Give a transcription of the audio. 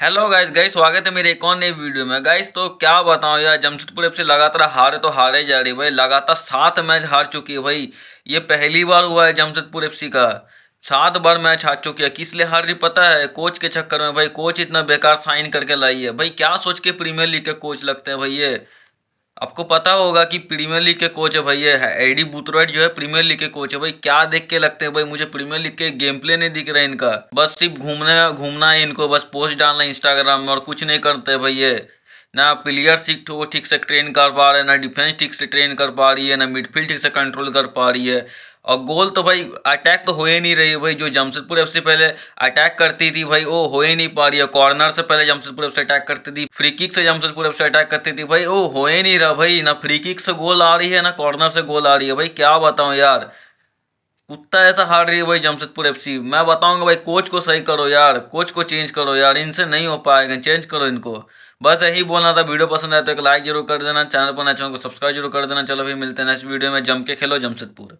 hello guys guys स्वागत है मेरे एक और नई वीडियो में गाइस तो क्या बताऊं यार जमशेदपुर एफ सी लगातार हारे तो हारे जा रही भाई लगातार सात मैच हार चुकी है भाई ये पहली बार हुआ है जमशेदपुर एफ का सात बार मैच हार चुकी है किस लिए हार रही पता है कोच के चक्कर में भाई कोच इतना बेकार साइन करके लाई है भाई क्या सोच के प्रीमियर लीग के कोच लगते हैं भाई ये आपको पता होगा कि प्रीमियर लीग के कोच है भाई ये एडी बुतरोड जो है प्रीमियर लीग के कोच है भाई क्या देख के लगते हैं भाई मुझे प्रीमियर लीग के गेम प्ले नहीं दिख रहा है इनका बस सिर्फ घूमना घूमना है इनको बस पोस्ट डालना इंस्टाग्राम में और कुछ नहीं करते भाई ये ना प्लेयर ठीक तो वो ठीक से ट्रेन कर पा रहे हैं ना डिफेंस ठीक से ट्रेन कर पा रही है ना मिडफील्ड ठीक से कंट्रोल कर पा रही है और गोल तो भाई अटैक तो हो ही नहीं रही भाई जो जमशेदपुर एफ से पहले अटैक करती थी भाई वो हो ही नहीं पा रही है कॉर्नर से पहले जमशेदपुर एफ से अटैक करती थी फ्री किक से जमशेदपुर एफ से अटैक करती थी भाई वो हो ही नहीं रहा भाई ना फ्री किक से गोल आ रही है ना कॉर्नर से गोल आ रही है भाई क्या बताऊँ यार कुत्ता ऐसा हार रही है भाई जमशेदपुर सी मैं बताऊंगा भाई कोच को सही करो यार कोच को चेंज करो यार इनसे नहीं हो पाएगा चेंज करो इनको बस यही बोलना था वीडियो पसंद आया तो एक लाइक जरूर कर देना चैनल पर नए तो चैनल को सब्सक्राइब जरूर कर देना चलो फिर मिलते हैं नेक्स्ट वीडियो में जम के खेलो जमशेदपुर